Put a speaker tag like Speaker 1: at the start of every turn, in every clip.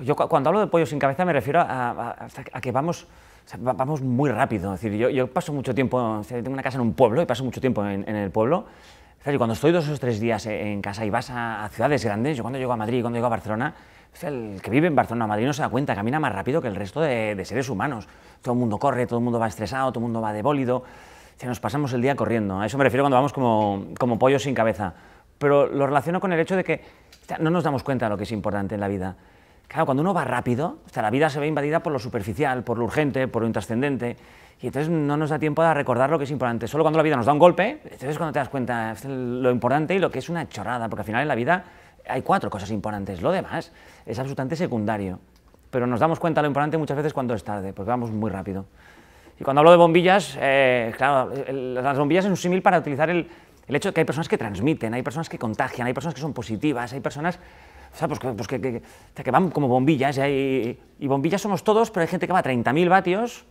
Speaker 1: yo cuando hablo de pollo sin cabeza me refiero a, que vamos... vamos muy rápido, decir, yo, paso mucho tiempo, tengo una casa en un pueblo y paso mucho tiempo en, el pueblo, cuando estoy dos o tres días e, en casa y vas a, ciudades grandes, yo cuando llego a Madrid, y cuando llego a Barcelona, el que vive en Barcelona o Madrid no se da cuenta, camina más rápido que el resto de, seres humanos. Todo el mundo corre, todo el mundo va estresado, todo el mundo va de bólido. nos pasamos el día corriendo. A eso me refiero cuando vamos como, como sin cabeza. Pero lo relaciono con el hecho de que no nos damos cuenta de lo que es importante en la vida. Claro, cuando uno va rápido, sea, la vida se ve invadida por lo superficial, por lo urgente, por lo intrascendente, y entonces no nos da tiempo a recordar lo que es importante. Solo cuando la vida nos da un golpe, entonces es cuando te das cuenta lo importante y lo que es una chorrada, porque al final en la vida hay cuatro cosas importantes, lo demás es absolutamente secundario. Pero nos damos cuenta de lo importante muchas veces cuando es tarde, porque vamos muy rápido. Y cuando hablo de bombillas, eh, claro, las bombillas son un símil para utilizar el, el hecho de que hay personas que transmiten, hay personas que contagian, hay personas que son positivas, hay personas o sea, pues, que, pues que, van como bombillas. ¿eh? Y, bombillas somos todos, pero hay gente que va a 30.000 vatios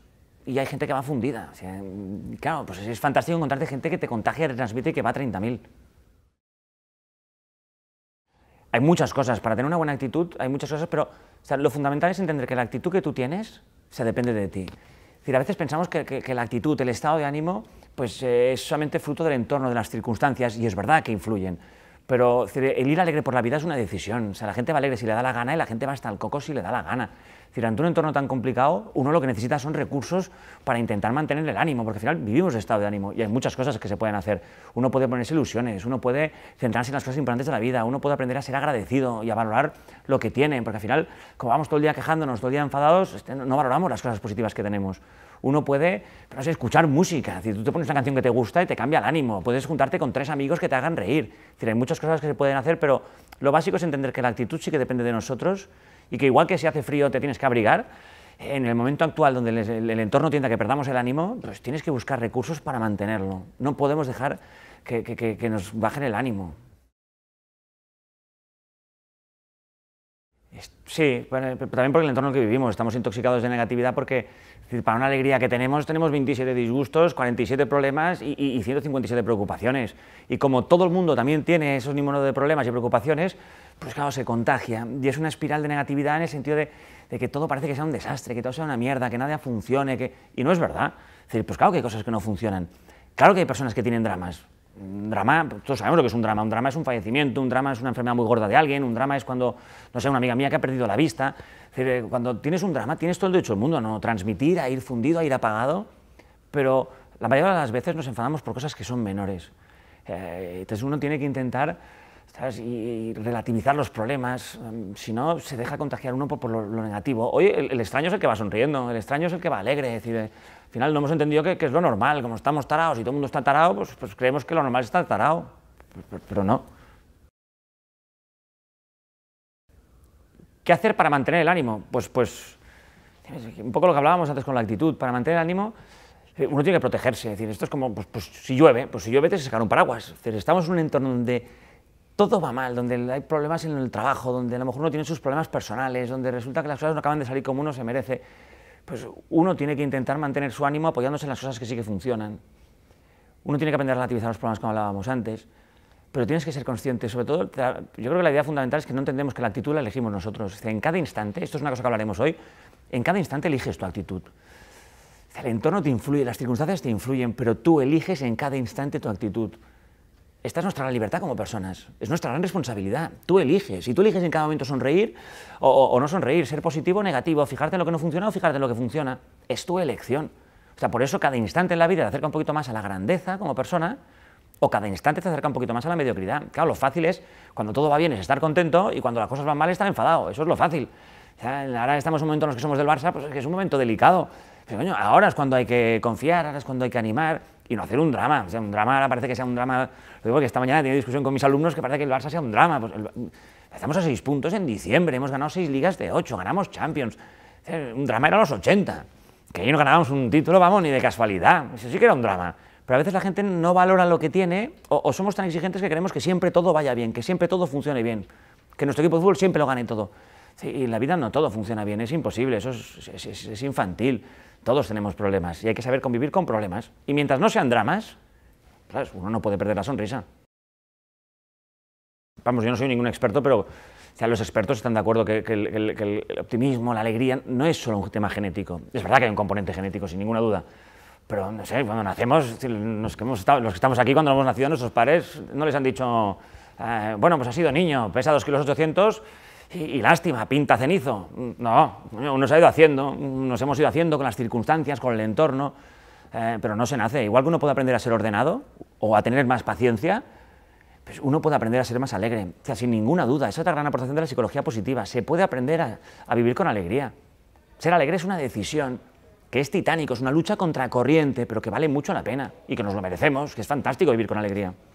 Speaker 1: y hay gente que va fundida. claro, pues es fantástico encontrarte gente que te contagia, transmite y que va a 30.000. Hay muchas cosas. Para tener una buena actitud hay muchas cosas, pero lo fundamental es entender que la actitud que tú tienes se depende de ti. decir, a veces pensamos que, la actitud, el estado de ánimo, pues eh, es solamente fruto del entorno, de las circunstancias, y es verdad que influyen. Pero el ir alegre por la vida es una decisión. O sea, la gente va alegre si le da la gana y la gente va hasta el coco si le da la gana. Es decir, ante un entorno tan complicado, uno lo que necesita son recursos para intentar mantener el ánimo, porque al final vivimos de estado de ánimo y hay muchas cosas que se pueden hacer. Uno puede ponerse ilusiones, uno puede centrarse en las cosas importantes de la vida, uno puede aprender a ser agradecido y a valorar lo que tiene, porque al final, como vamos todo el día quejándonos, todo el día enfadados, este, no valoramos las cosas positivas que tenemos uno puede escuchar música, es tú te pones una canción que te gusta y te cambia el ánimo, puedes juntarte con tres amigos que te hagan reír, es decir, hay cosas que se pueden hacer, pero lo básico es entender que la actitud sí que depende de nosotros y que igual que si hace frío te tienes que abrigar, en el momento actual donde el, entorno tienda a que perdamos el ánimo, pues tienes que buscar recursos para mantenerlo. No podemos dejar que, que nos bajen el ánimo. Sí, también porque el entorno en el que vivimos, estamos intoxicados de negatividad porque para una alegría que tenemos tenemos 27 disgustos, 47 problemas y, y, 157 preocupaciones. Y como todo el mundo también tiene esos números de problemas y preocupaciones, pues claro, se contagia. Y es una espiral de negatividad en el sentido de, que todo parece que sea un desastre, que todo sea una mierda, que nada funcione, y no es verdad. Es decir, pues claro que hay cosas que no funcionan. Claro que hay personas que tienen dramas, un drama, todos sabemos lo que es un drama, un drama es un fallecimiento, un drama es una enfermedad muy gorda de alguien, un drama es cuando, no sé, una amiga mía que ha perdido la vista, eh, cuando tienes un drama tienes todo el derecho del mundo a no transmitir, a ir fundido, a ir apagado, pero la mayoría de las veces nos enfadamos por cosas que son menores. Eh, entonces uno tiene que intentar y, relativizar los problemas. Em, si no, se deja contagiar uno por, lo, negativo. Hoy el, extraño es el que va sonriendo, el extraño es el que va alegre. decir, eh, al final no hemos entendido que, es lo normal. Como estamos tarados y todo el mundo está tarado, pues, pues creemos que lo normal es estar tarado. Pero, no. ¿Qué hacer para mantener el ánimo? Pues, pues un poco lo que hablábamos antes con la actitud. Para mantener el ánimo, eh, uno tiene que protegerse. Es decir, esto es como, pues, pues si llueve, pues si llueve te se sacar un paraguas. estamos en un entorno donde todo va mal, donde hay problemas en el trabajo, donde a lo mejor uno tiene sus problemas personales, donde resulta que las cosas no acaban de salir como uno se merece, pues uno tiene que intentar mantener su ánimo apoyándose en las cosas que sí que funcionan. Uno tiene que aprender a relativizar los problemas como hablábamos antes, pero tienes que ser consciente, sobre todo, yo creo que la idea fundamental es que no entendemos que la actitud la elegimos nosotros. en cada instante, esto es una cosa que hablaremos hoy, en cada instante eliges tu actitud. El entorno te influye, las circunstancias te influyen, pero tú eliges en cada instante tu actitud. Esta es nuestra libertad como personas, es nuestra gran responsabilidad. Tú eliges, y tú eliges en cada momento sonreír o, no sonreír, ser positivo o negativo, fijarte en lo que no funciona o fijarte en lo que funciona, es tu elección. O sea, por eso cada instante en la vida te acerca un poquito más a la grandeza como persona o cada instante te acerca un poquito más a la mediocridad. Claro, lo fácil es, cuando todo va bien es estar contento y cuando las cosas van mal estar enfadado, eso es lo fácil. ahora estamos en un momento en los que somos del Barça, pues es es un momento delicado. Pero ahora es cuando hay que confiar, ahora es cuando hay que animar, y no hacer un drama. sea, un drama ahora parece que sea un drama. Lo digo porque esta mañana he tenido discusión con mis alumnos que parece que el Barça sea un drama. Pues estamos a seis puntos en diciembre, hemos ganado seis ligas de ocho, ganamos Champions. Eh, un drama era los 80. Que ahí no ganábamos un título, vamos, ni de casualidad. Eso sí que era un drama. Pero a veces la gente no valora lo que tiene o somos tan exigentes que queremos que siempre todo vaya bien, que siempre todo funcione bien, que nuestro equipo de fútbol siempre lo gane todo y en la vida no todo funciona bien, es imposible, eso es, infantil. Todos tenemos problemas y hay que saber convivir con problemas. Y mientras no sean dramas, uno no puede perder la sonrisa. Vamos, yo no soy ningún experto, pero sea, los expertos están de acuerdo que, el, optimismo, la alegría, no es solo un tema genético. Es verdad que hay un componente genético, sin ninguna duda. Pero, no sé, cuando nacemos, los que, estamos aquí, cuando hemos nacido, nuestros padres no les han dicho, ah, bueno, pues ha sido niño, pesa 2 kilos 800, y, lástima, pinta cenizo. No, nos ha ido haciendo, nos hemos ido haciendo con las circunstancias, con el entorno, eh, pero no se nace. Igual que uno puede aprender a ser ordenado o a tener más paciencia, pues uno puede aprender a ser más alegre. O sea, sin ninguna duda, esa es otra gran aportación de la psicología positiva. Se puede aprender a, a vivir con alegría. Ser alegre es una decisión que es titánico, es una lucha contra corriente pero que vale mucho la pena y que nos lo merecemos, que es fantástico vivir con alegría.